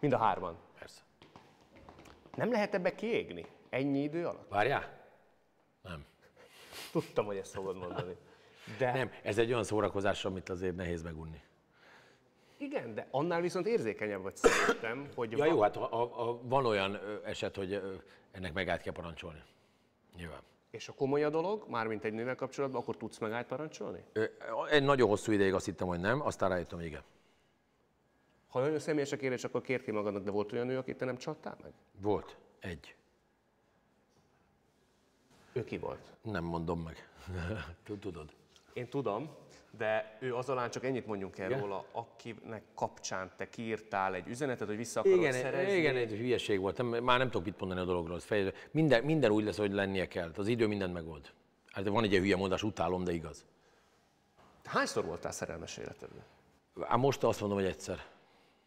Mind a hárman? Persze. Nem lehet ebbe kiégni? Ennyi idő alatt? Várjál? Nem. Tudtam, hogy ezt fogod mondani. De... Nem, ez egy olyan szórakozás, amit azért nehéz megunni. Igen, de annál viszont érzékenyebb vagy szerintem, hogy... Ja van... jó, hát a, a, a, van olyan eset, hogy ennek megállt kell parancsolni. Nyilván. És a komoly a dolog, mármint egy nővel kapcsolatban, akkor tudsz megállt parancsolni? Egy nagyon hosszú ideig azt hittem, hogy nem, aztán rájöttem, hogy igen. Ha olyan személyes a kérdés, akkor kérd ki magadnak, de volt olyan nő, akit te nem csattál meg? Volt. Egy. Ő ki volt? Nem mondom meg. [laughs] Tudod. Én tudom de ő az csak ennyit mondjunk el róla, akinek kapcsán te kiírtál egy üzenetet, hogy vissza akarod igen, szerezni. Igen, egy hülyeség volt, már nem tudok mit mondani a dologról. Minden, minden úgy lesz, hogy lennie kell, az idő mindent megold. Hát van egy hülye mondás, utálom, de igaz. Hányszor voltál szerelmes életedben? Hát most azt mondom, hogy egyszer.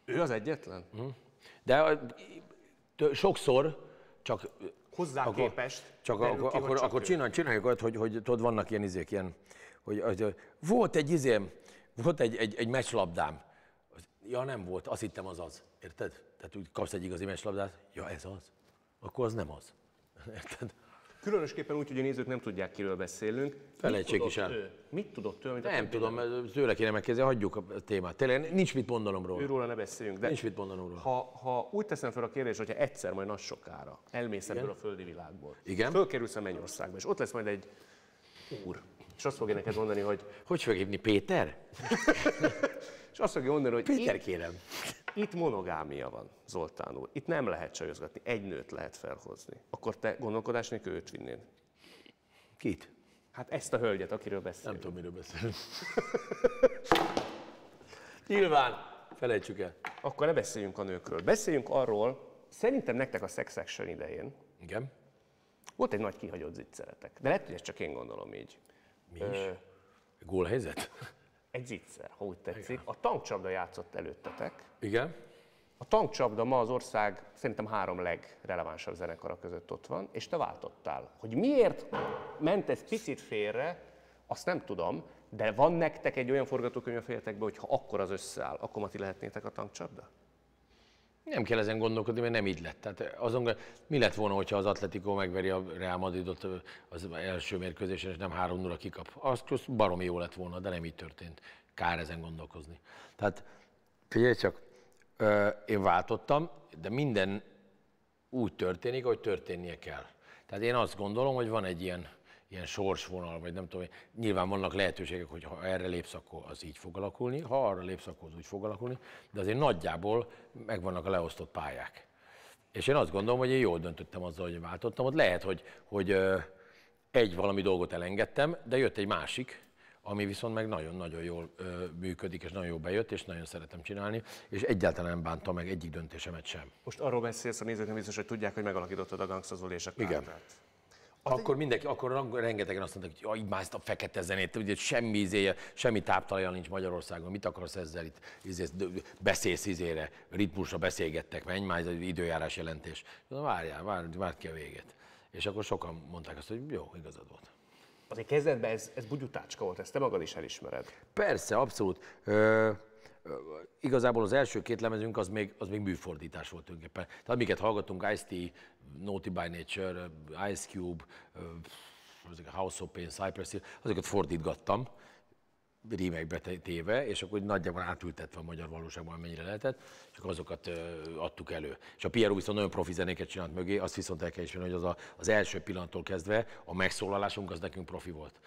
Ő az egyetlen? Mhm. De sokszor, csak... Hozzá képest? Csak akkor, akkor, akkor csinálj, csináljuk olyat, hogy, hogy tudod, vannak ilyen izék, ilyen hogy, hogy volt egy izém, volt egy, egy, egy meccslabdám. Ja, nem volt, azt hittem az az. Érted? Tehát úgy kapsz egy igazi meccslabdát, ja, ez az. Akkor az nem az. [laughs] Érted? Különösképpen úgy, hogy a nézők nem tudják, kiről beszélünk. Felejtsék is el. Ő? Mit tudott tőle? Amit nem tudom, mert őre kéne megkérdezni, hagyjuk a témát. Tényleg nincs mit mondanom róla. Őről ne beszéljünk. De nincs mit mondanom róla. Ha, ha úgy teszem fel a kérdést, hogyha egyszer majd nagy sokára elmész ebből a földi világból, Igen? fölkerülsz a Mennyországba, és ott lesz majd egy úr, és azt fogja neked mondani, hogy... Hogy fog hívni? Péter? [laughs] és azt fogja mondani, hogy... Péter, itt, kérem. Itt monogámia van, Zoltán úr. Itt nem lehet csajozgatni. Egy nőt lehet felhozni. Akkor te gondolkodás nélkül őt vinnéd. Kit? Hát ezt a hölgyet, akiről beszélünk. Nem tudom, miről beszélünk. [laughs] Nyilván, felejtsük el. Akkor ne beszéljünk a nőkről. Beszéljünk arról, szerintem nektek a Sex Action idején Igen. volt egy nagy kihagyott zicseretek. De lehet, hogy ezt csak én gondolom így. Mi is? Ö, Gólhelyzet? Egy zicser, ha úgy tetszik. Igen. A tankcsapda játszott előttetek. Igen. A tankcsapda ma az ország szerintem három legrelevánsabb zenekara között ott van, és te váltottál. Hogy miért ment ez picit félre, azt nem tudom, de van nektek egy olyan forgatókönyv a fejetekben, hogy ha akkor az összeáll, akkor ma ti lehetnétek a tankcsapda? Nem kell ezen gondolkodni, mert nem így lett. Tehát azon, mi lett volna, hogyha az Atletico megveri a Real Madridot az első mérkőzésen, és nem 3 0 kikap? Az baromi jó lett volna, de nem így történt. Kár ezen gondolkozni. Tehát figyelj csak, én váltottam, de minden úgy történik, hogy történnie kell. Tehát én azt gondolom, hogy van egy ilyen ilyen sorsvonal, vagy nem tudom, nyilván vannak lehetőségek, hogy ha erre lépsz, akkor az így fog alakulni, ha arra lépsz, akkor az úgy fog alakulni, de azért nagyjából megvannak a leosztott pályák. És én azt gondolom, hogy én jól döntöttem azzal, hogy váltottam. Ott lehet, hogy, hogy egy valami dolgot elengedtem, de jött egy másik, ami viszont meg nagyon-nagyon jól ö, működik, és nagyon jól bejött, és nagyon szeretem csinálni, és egyáltalán nem bánta meg egyik döntésemet sem. Most arról beszélsz, a nézők nem biztos, hogy tudják, hogy megalakítottad a Gangsta és a Kártát. Igen akkor mindenki, akkor rengetegen azt mondták, hogy már ezt a fekete zenét, ugye semmi izéje, semmi táptalaja nincs Magyarországon, mit akarsz ezzel itt, izé, beszélsz izére, ritmusra beszélgettek, menj már, időjárás jelentés. Várjál, várj, várj ki a véget. És akkor sokan mondták azt, hogy jó, igazad volt. Azért kezdetben ez, ez bugyutácska volt, ezt te magad is elismered. Persze, abszolút. Ö- igazából az első két lemezünk az még, az még műfordítás volt tulajdonképpen. Tehát amiket hallgattunk, Ice-T, Naughty by Nature, Ice Cube, House of Pain, Cypress Hill, azokat fordítgattam rímekbe téve, és akkor nagyjából átültetve a magyar valóságban, mennyire lehetett, csak azokat adtuk elő. És a Piero viszont nagyon profi zenéket csinált mögé, azt viszont el kell ismerni, hogy az, a, az első pillanattól kezdve a megszólalásunk az nekünk profi volt.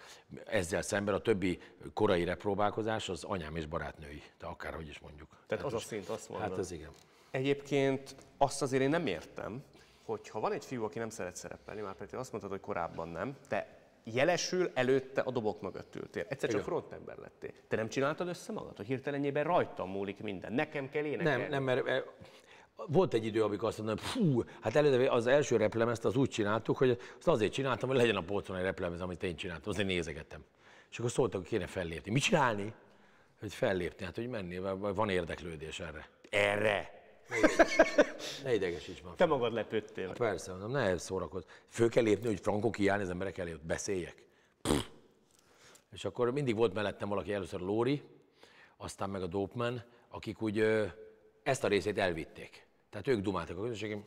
Ezzel szemben a többi korai repróbálkozás az anyám és barátnői, de akárhogy is mondjuk. Tehát, Tehát az az a szint, azt mondom. Hát ez igen. Egyébként azt azért én nem értem, hogy ha van egy fiú, aki nem szeret szerepelni, már pedig azt mondtad, hogy korábban nem, te jelesül előtte a dobok mögött ültél. Egyszer csak Igen. frontember lettél. Te nem csináltad össze magad, hogy hirtelenjében rajtam múlik minden. Nekem kell énekelni. Nem, nem, mert volt egy idő, amikor azt mondtam, fú, hát előtte az első replemezt az úgy csináltuk, hogy azt azért csináltam, hogy legyen a polcon egy replemez, amit én csináltam, azért nézegettem. És akkor szóltak, hogy kéne fellépni. Mit csinálni? Hogy fellépni, hát hogy menni, van érdeklődés erre. Erre! Ne idegesíts, már. Te magad lepődtél. Hát persze, mondom, ne szórakozz. Fő kell lépni, hogy frankok kiállni az emberek elé, hogy beszéljek. Pff. És akkor mindig volt mellettem valaki, először Lóri, aztán meg a Dopeman, akik úgy ö, ezt a részét elvitték. Tehát ők dumáltak a közösségem,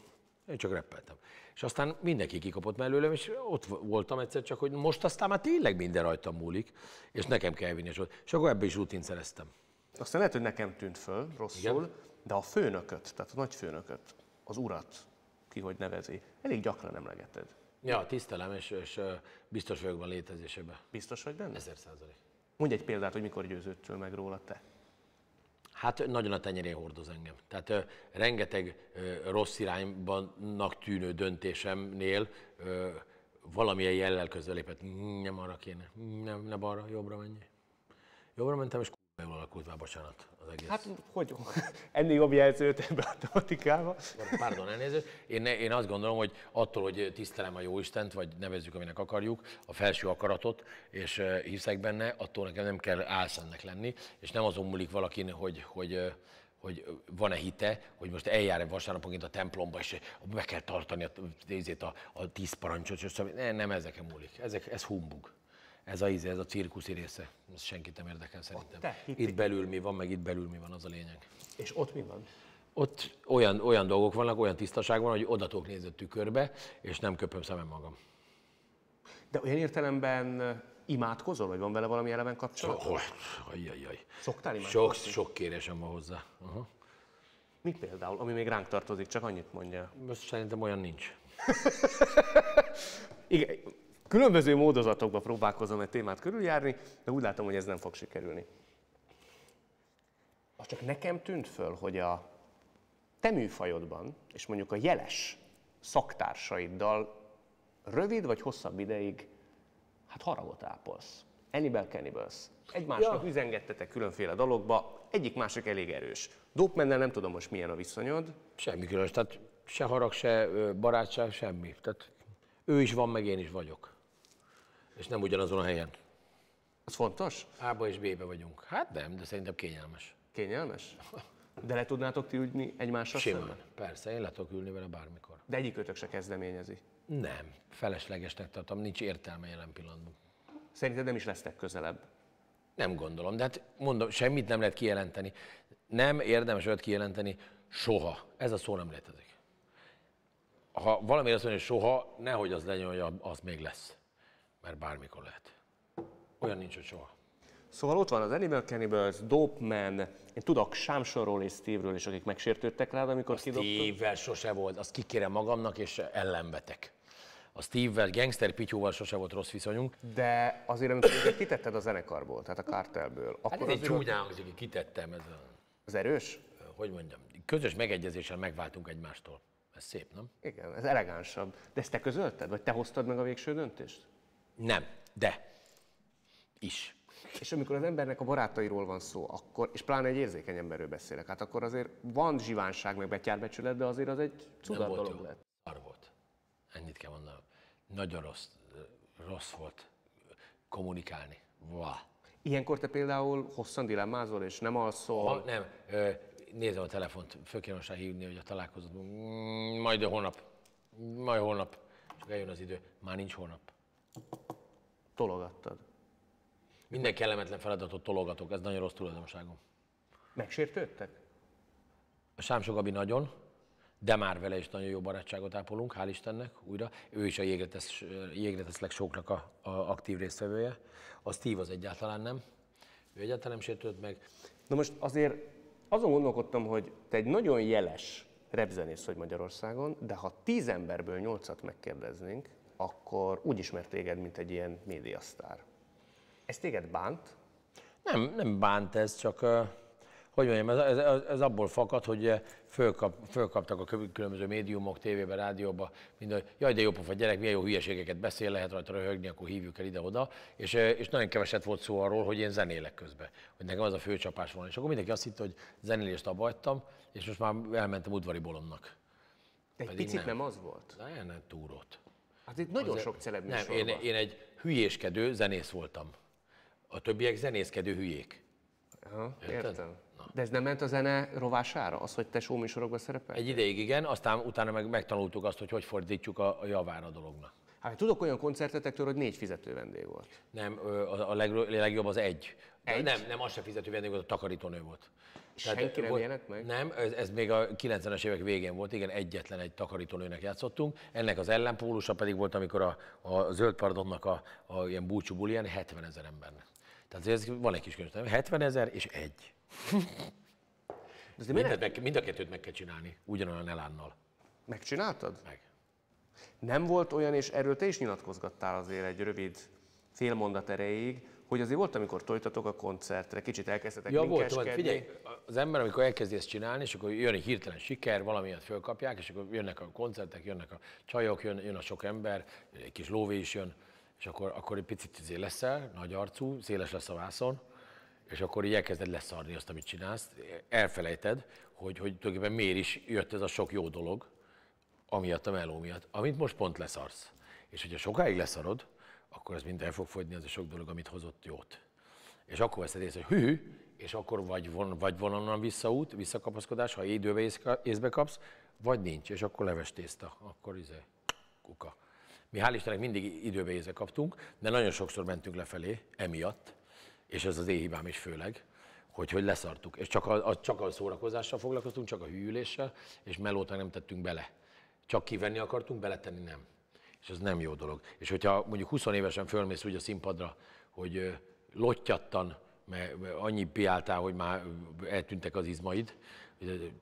én csak reppeltem. És aztán mindenki kikapott mellőlem, és ott voltam egyszer csak, hogy most aztán már tényleg minden rajtam múlik, és nekem kell vinni. a És akkor ebbe is rutint szereztem. Aztán lehet, hogy nekem tűnt föl rosszul, Igen? De a főnököt, tehát a nagyfőnököt, az urat, ki hogy nevezi, elég gyakran emlegeted. Ja, tisztelem, és, és biztos vagyok van létezésében. Biztos vagy benne? Ezer százalék. Mondj egy példát, hogy mikor győződtél meg róla te. Hát nagyon a tenyerén hordoz engem. Tehát ö, rengeteg ö, rossz iránybannak tűnő döntésemnél ö, valamilyen jellel közölépett. Nem arra kéne, nem, nem arra, jobbra menj. Jobbra mentem, és már, bocsánat, az egész. Hát hogy [laughs] ennél jobb jelzőt ebbe a tematikába. Pardon, elnézést. Én, ne, én azt gondolom, hogy attól, hogy tisztelem a Jóistent, vagy nevezzük, aminek akarjuk, a felső akaratot, és hiszek benne, attól nekem nem kell álszennek lenni, és nem azon múlik valakin, hogy, hogy hogy van-e hite, hogy most eljár-e vasárnaponként a templomba, és be kell tartani a, a, a tíz parancsot, és nem, nem ezeken múlik. Ezek, ez humbug ez a, ez a cirkuszi része, ez senkit nem érdekel szerintem. Itt belül mi van, meg itt belül mi van, az a lényeg. És ott mi van? Ott olyan, olyan dolgok vannak, olyan tisztaság van, hogy odatok nézett tükörbe, és nem köpöm szemem magam. De olyan értelemben imádkozol, vagy van vele valami eleven kapcsolat? So, Ajjajjaj. Szoktál imádkozni? Sok, sok kérésem van hozzá. Aha. Mi például, ami még ránk tartozik, csak annyit mondja? Most szerintem olyan nincs. [laughs] Igen, Különböző módozatokba próbálkozom egy témát körüljárni, de úgy látom, hogy ez nem fog sikerülni. Az csak nekem tűnt föl, hogy a te műfajodban, és mondjuk a jeles szaktársaiddal rövid vagy hosszabb ideig hát haragot ápolsz. Hannibal Cannibals. Egymásnak ja. üzengettetek különféle dologba, egyik másik elég erős. Dopmennel nem tudom most milyen a viszonyod. Semmi különös, tehát se harag, se barátság, semmi. Tehát ő is van, meg én is vagyok. És nem ugyanazon a helyen. Az fontos? A-ba és B-be vagyunk. Hát nem, de szerintem kényelmes. Kényelmes? De le tudnátok ti ülni egymásra Simán, szemben? persze, én le tudok ülni vele bármikor. De egyikőtök se kezdeményezi? Nem, feleslegesnek tartom, nincs értelme jelen pillanatban. Szerinted nem is lesztek közelebb? Nem gondolom, de hát mondom, semmit nem lehet kijelenteni. Nem érdemes olyat kijelenteni soha. Ez a szó nem létezik. Ha valami azt mondja, hogy soha, nehogy az legyen, hogy az még lesz mert bármikor lehet. Olyan nincs, hogy soha. Szóval ott van az Animal Cannibals, Dope Man, én tudok Sámsorról és Steve-ről is, akik megsértődtek rád, amikor kidobtuk. Steve-vel sose volt, azt kikérem magamnak, és ellenbetek. A Steve-vel, Gangster Pityóval sose volt rossz viszonyunk. De azért, amikor kitetted a zenekarból, tehát a kártelből, hát akkor hát ez egy csúnyán hangzik, hogy kitettem. Ez a... Az erős? Hogy mondjam, közös megegyezéssel megváltunk egymástól. Ez szép, nem? Igen, ez elegánsabb. De ezt te közölted, vagy te hoztad meg a végső döntést? Nem, de is. És amikor az embernek a barátairól van szó, akkor, és pláne egy érzékeny emberről beszélek, hát akkor azért van zsivánság, meg betyárbecsület, de azért az egy cudat dolog jó. lett. Szar volt. Ennyit kell mondanom. Nagyon rossz, rossz volt kommunikálni. Vá. Ilyenkor te például hosszan dilemmázol, és nem alszol? Ha, nem. nézem a telefont, most hívni, hogy a találkozót, mm, majd a holnap, majd holnap, csak eljön az idő, már nincs holnap tologattad. Minden kellemetlen feladatot tologatok, ez nagyon rossz tulajdonságom. Megsértődtek? A Sámsó Gabi nagyon, de már vele is nagyon jó barátságot ápolunk, hál' Istennek újra. Ő is a jégretesz, jégreteszlek soknak a, a aktív résztvevője. A Steve az egyáltalán nem. Ő egyáltalán nem sértődött meg. Na most azért azon gondolkodtam, hogy te egy nagyon jeles repzenész vagy Magyarországon, de ha tíz emberből nyolcat megkérdeznénk, akkor úgy ismert téged, mint egy ilyen médiasztár. Ez téged bánt? Nem, nem bánt ez, csak hogy mondjam, ez, ez, ez abból fakad, hogy fölkap, fölkaptak a különböző médiumok, tévében, rádióba, mind, hogy jaj, de jó pofa gyerek, milyen jó hülyeségeket beszél, lehet rajta röhögni, akkor hívjuk el ide-oda, és, és nagyon keveset volt szó arról, hogy én zenélek közben, hogy nekem az a főcsapás van, és akkor mindenki azt hitte, hogy zenélést abbahagytam, és most már elmentem udvari bolomnak. De egy Pedig picit nem. nem az volt? Ne, nem, túrót. Hát itt nagyon Azért, sok celeb Nem, én, én egy hülyéskedő zenész voltam. A többiek zenészkedő hülyék. Aha, értem. Na. De ez nem ment a zene rovására, az, hogy te műsorokban szerepel? Egy ideig igen, aztán utána meg megtanultuk azt, hogy hogy fordítjuk a, a javára a dolognak. Hát tudok olyan koncertetektől, hogy négy fizető vendég volt. Nem, a legjobb az egy. egy? Nem, nem, az se fizető vendég volt, a takarítónő volt. Senki nem ilyenek meg? Nem, ez, ez még a 90-es évek végén volt, igen, egyetlen egy takarítónőnek játszottunk. Ennek az ellenpólusa pedig volt, amikor a, a Zöld Pardonnak a, a ilyen búcsú bulián 70 ezer embernek. Tehát ez van egy kis könyv, 70 ezer és egy. De Mindent meg, mind a kettőt meg kell csinálni, ugyanolyan elánnal. Megcsináltad? Meg. Nem volt olyan, és erről te is nyilatkozgattál azért egy rövid félmondat erejéig, hogy azért volt, amikor tojtatok a koncertre, kicsit elkezdtetek ja, volt, volt, figyelj, az ember, amikor elkezdi ezt csinálni, és akkor jön egy hirtelen siker, valamilyet fölkapják, és akkor jönnek a koncertek, jönnek a csajok, jön, jön a sok ember, egy kis lóvé is jön, és akkor, akkor egy picit izé leszel, nagy arcú, széles lesz a vászon, és akkor így elkezded leszarni azt, amit csinálsz, elfelejted, hogy, hogy tulajdonképpen miért is jött ez a sok jó dolog, amiatt a meló miatt, amit most pont leszarsz. És hogyha sokáig leszarod, akkor az mind el fog fogyni, az a sok dolog, amit hozott jót. És akkor veszed észre, hogy hű, és akkor vagy, van vagy van onnan visszaút, visszakapaszkodás, ha időbe észbe kapsz, vagy nincs, és akkor leves tészta, akkor izé, kuka. Mi hál' Istennek mindig időbe észbe kaptunk, de nagyon sokszor mentünk lefelé, emiatt, és ez az én hibám is főleg, hogy, hogy leszartuk. És csak a, a, csak a szórakozással foglalkoztunk, csak a hülyüléssel, és melóta nem tettünk bele. Csak kivenni akartunk, beletenni nem és ez nem jó dolog. És hogyha mondjuk 20 évesen fölmész úgy a színpadra, hogy lottyattan, mert annyi piáltál, hogy már eltűntek az izmaid,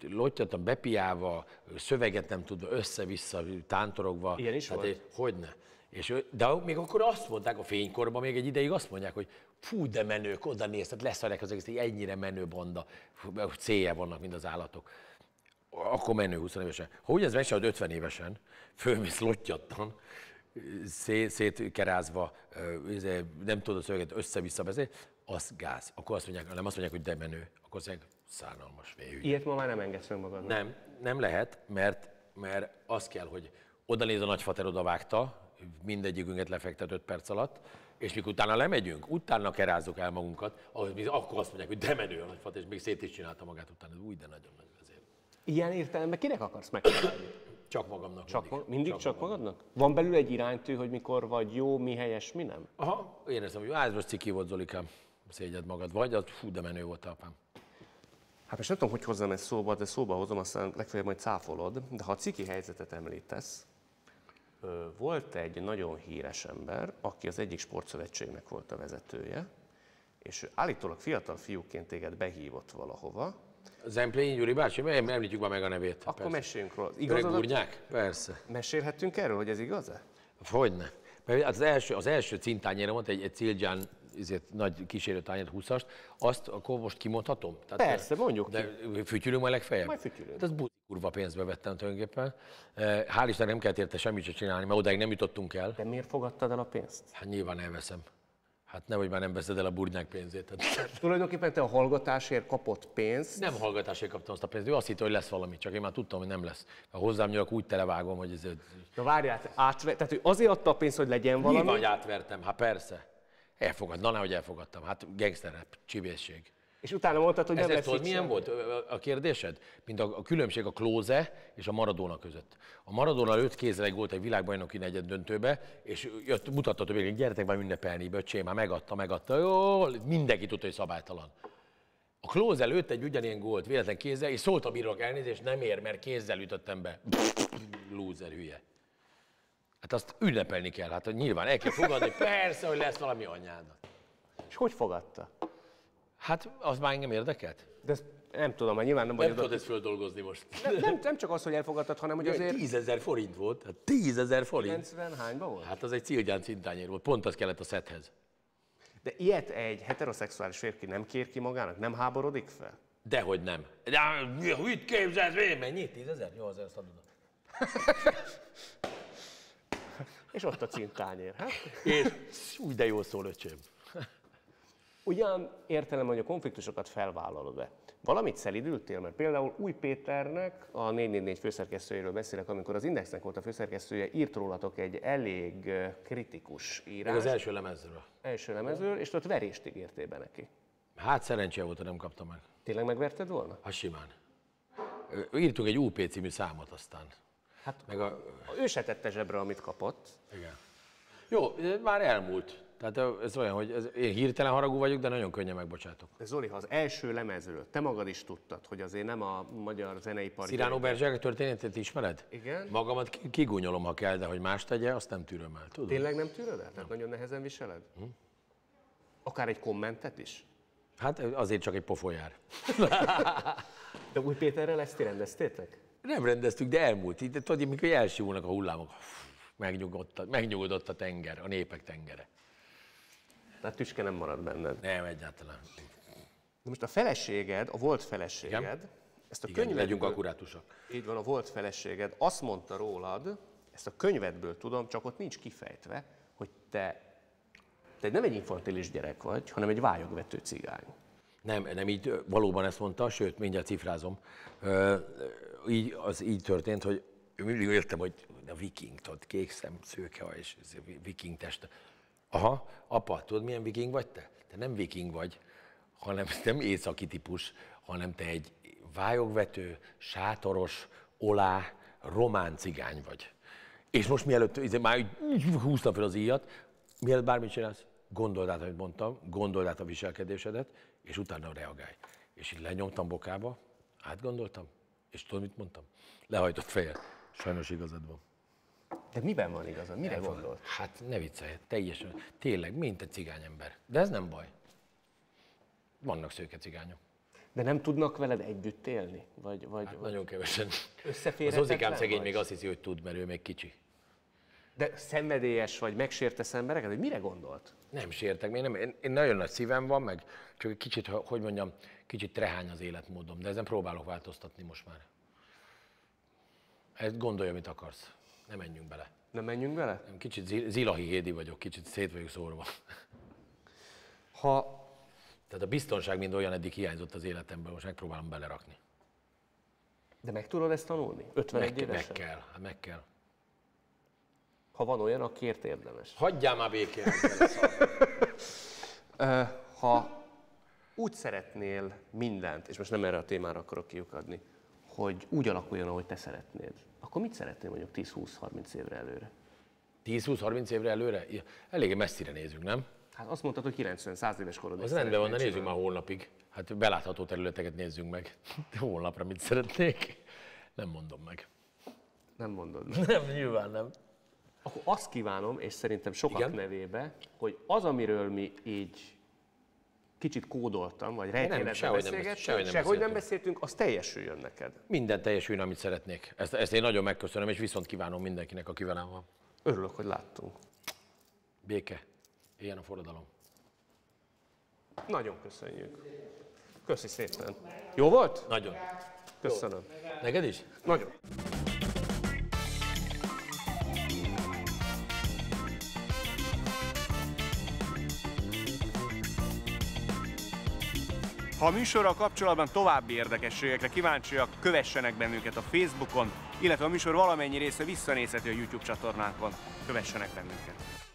lottyattan, bepiálva, szöveget nem tudva, össze-vissza, tántorogva. Ilyen is hát, volt? Hogyne. És, de még akkor azt mondták a fénykorban, még egy ideig azt mondják, hogy fú, de menők, oda néz, tehát leszarek az egész, egy ennyire menő banda, célja vannak, mint az állatok akkor menő 20 évesen. Ha úgy ez hogy 50 évesen, fölmész lottyattan, szét, szétkerázva, izé, nem tudod a szöveget össze-vissza beszélni, az gáz. Akkor azt mondják, nem azt mondják, hogy de menő, akkor azt mondják, szánalmas végül. Ilyet ma már nem engedsz meg magadnak. Nem, nem lehet, mert, mert az kell, hogy oda néz a nagyfater, oda vágta, mindegyikünket lefektet 5 perc alatt, és mikor utána lemegyünk, utána kerázzuk el magunkat, ahhoz, akkor azt mondják, hogy de menő a nagyfater, és még szét is csinálta magát utána, úgy de nagyon menő. Ilyen értelemben kinek akarsz megfelelni? Csak magamnak. Csak mindig, ma- mindig csak, csak magadnak? Van belül egy iránytű, hogy mikor vagy jó, mi helyes, mi nem? Aha, éreztem, hogy ez most ciki volt, Zolikám, szégyed magad vagy, az fú, de menő volt apám. Hát most nem tudom, hogy hozzám ezt szóba, de szóba hozom, aztán legfeljebb majd cáfolod, de ha a ciki helyzetet említesz, volt egy nagyon híres ember, aki az egyik sportszövetségnek volt a vezetője, és állítólag fiatal fiúként téged behívott valahova, Zemplényi Gyuri bácsi, említjük már meg a nevét. Akkor persze. meséljünk róla. Igaz Öreg gurnyák? Persze. Mesélhetünk erről, hogy ez igaz-e? Hogyne. Mert az első, az első cintányére volt egy, egy Cilgyán ezért nagy kísérőtányért 20-ast, azt akkor most kimondhatom? Tehát Persze, mondjuk de ki. Fütyülünk majd legfeljebb? Majd fütyülünk. Tehát buzi kurva pénzbe vettem tulajdonképpen. Eh, hál' Isten nem kellett érte semmit se csinálni, mert odáig nem jutottunk el. De miért fogadtad el a pénzt? Hát nyilván elveszem. Hát nehogy már nem veszed el a burnyák pénzét. Tehát... [laughs] Tulajdonképpen te a hallgatásért kapott pénzt? Nem hallgatásért kaptam azt a pénzt, ő azt hitt, hogy lesz valami, csak én már tudtam, hogy nem lesz. Ha hozzám nyúlok, úgy televágom, hogy ez... Na várjál, átver... tehát ő azért adta a pénzt, hogy legyen valami? Nyilván, hogy átvertem, hát persze. Elfogad, na nehogy elfogadtam, hát gangsterrep, csibészség. És utána mondtad, hogy nem ez lesz tudod, milyen volt a kérdésed? Mint a, a különbség a Klóze és a Maradona között. A Maradona öt kézre volt egy világbajnoki negyed döntőbe, és jött, mutatta a hogy gyertek már ünnepelni, böcsém, már megadta, megadta, jó, mindenki tudta, hogy szabálytalan. A Klóze előtt egy ugyanilyen gólt véletlen kézzel, és szólt a bírók elnézést, nem ér, mert kézzel ütöttem be. Lúzer hülye. Hát azt ünnepelni kell, hát nyilván el kell fogadni, persze, hogy lesz valami anyádat. És hogy fogadta? Hát az már engem érdekelt. De ezt nem tudom, mert nyilván nem vagyok. Nem tudod ezt földolgozni most. Nem, nem, nem csak az, hogy elfogadtad, hanem hogy azért... Tízezer forint volt, hát tízezer forint. 90 hányban volt? Hát az egy cilgyán cintányér volt, pont az kellett a szethez. De ilyet egy heteroszexuális férfi nem kér ki magának? Nem háborodik fel? Dehogy nem. De mit képzelsz, miért mennyi? Tízezer? Jó, azért azt adod. És ott a cintányér, hát? És úgy de jó szól, öcsém. Olyan értelem, hogy a konfliktusokat felvállalod-e. Valamit szelidültél, mert például Új Péternek, a 444 főszerkesztőjéről beszélek, amikor az Indexnek volt a főszerkesztője, írt rólatok egy elég kritikus írás. Ez az első lemezről. Első lemezről, és ott verést ígértél be neki. Hát szerencsé volt, nem kaptam meg. Tényleg megverted volna? Hát simán. Írtunk egy UP című számot aztán. Hát meg a... ő se tette zsebre, amit kapott. Igen. Jó, már elmúlt. Tehát ez olyan, hogy ez, én hirtelen haragú vagyok, de nagyon könnyen megbocsátok. Zoli, ha az első lemezről te magad is tudtad, hogy azért nem a magyar zeneipar... Sziránó Berzsák történetét ismered? Igen. Magamat kigúnyolom, ha kell, de hogy más tegye, azt nem tűröm el, tudod? Tényleg nem tűröd el? Tehát nagyon nehezen viseled? Hm? Akár egy kommentet is? Hát azért csak egy pofolyár. [laughs] de úgy Péterrel ezt ti rendeztétek? Nem rendeztük, de elmúlt. Itt, tudod, mikor elsivulnak a hullámok, megnyugodt, megnyugodott a tenger, a népek tengere. Tehát tüske nem marad benned. Nem, egyáltalán. De most a feleséged, a volt feleséged, Igen? ezt a könyvet. legyünk akkurátusak. Így van, a volt feleséged azt mondta rólad, ezt a könyvedből tudom, csak ott nincs kifejtve, hogy te, te nem egy infantilis gyerek vagy, hanem egy vályogvető cigány. Nem, nem így valóban ezt mondta, sőt, mindjárt cifrázom. Ö, így, az így történt, hogy mindig értem, hogy a viking, tudod, kék szem, szőke és viking test. Aha, apa, tudod milyen viking vagy te? Te nem viking vagy, hanem nem északi típus, hanem te egy vályogvető, sátoros, olá, román cigány vagy. És most mielőtt, izé, már húztam fel az íjat, mielőtt bármit csinálsz, gondold át, amit mondtam, gondold át a viselkedésedet, és utána reagálj. És így lenyomtam bokába, átgondoltam, és tudod, mit mondtam? Lehajtott fejet. Sajnos igazad van. Te miben van igazad? Mire Elfog... gondolsz? Hát ne viccelj, teljesen. Tényleg, mint egy cigány ember. De ez nem baj. Vannak szőke cigányok. De nem tudnak veled együtt élni? Vagy, vagy, hát nagyon kevesen. Az ozikám szegény vagy? még azt hiszi, hogy tud, mert ő még kicsi. De szenvedélyes vagy, megsértesz embereket? Hogy mire gondolt? Nem sértek, én, nem, én, én nagyon nagy szívem van, meg csak egy kicsit, hogy mondjam, kicsit trehány az életmódom, de ezen próbálok változtatni most már. Ezt gondolja, mit akarsz. Nem menjünk bele. Nem menjünk bele? kicsit zilahi hédi vagyok, kicsit szét vagyok szórva. Ha... Tehát a biztonság mind olyan eddig hiányzott az életemben, most megpróbálom belerakni. De meg tudod ezt tanulni? 51 meg, Meg kell, hát meg kell. Ha van olyan, akiért érdemes. Hagyjál már békén! [laughs] ha úgy szeretnél mindent, és most nem erre a témára akarok kiukadni, hogy úgy alakuljon, ahogy te szeretnéd, akkor mit szeretnél mondjuk 10-20-30 évre előre? 10-20-30 évre előre? Eléggé messzire nézünk, nem? Hát azt mondtad, hogy 90 100 éves korodban. Az rendben van, de nézzük már holnapig. Hát belátható területeket nézzünk meg. [laughs] De holnapra mit szeretnék? Nem mondom meg. Nem mondod [laughs] meg. Nem, nyilván nem. Akkor azt kívánom, és szerintem sokak Igen? nevébe, hogy az, amiről mi így kicsit kódoltam, vagy rejtélekbe sehogy nem nem, sehogy nem, sehogy nem beszéltünk, az teljesüljön neked. Minden teljesüljön, amit szeretnék. Ezt, ezt én nagyon megköszönöm, és viszont kívánom mindenkinek, aki velem van. Örülök, hogy láttunk. Béke. Ilyen a forradalom. Nagyon köszönjük. Köszi szépen. Jó volt? Nagyon. Köszönöm. Jó. Neked is? Nagyon. Ha a műsorral kapcsolatban további érdekességekre kíváncsiak, kövessenek bennünket a Facebookon, illetve a műsor valamennyi része visszanézhető a YouTube csatornánkon. Kövessenek bennünket!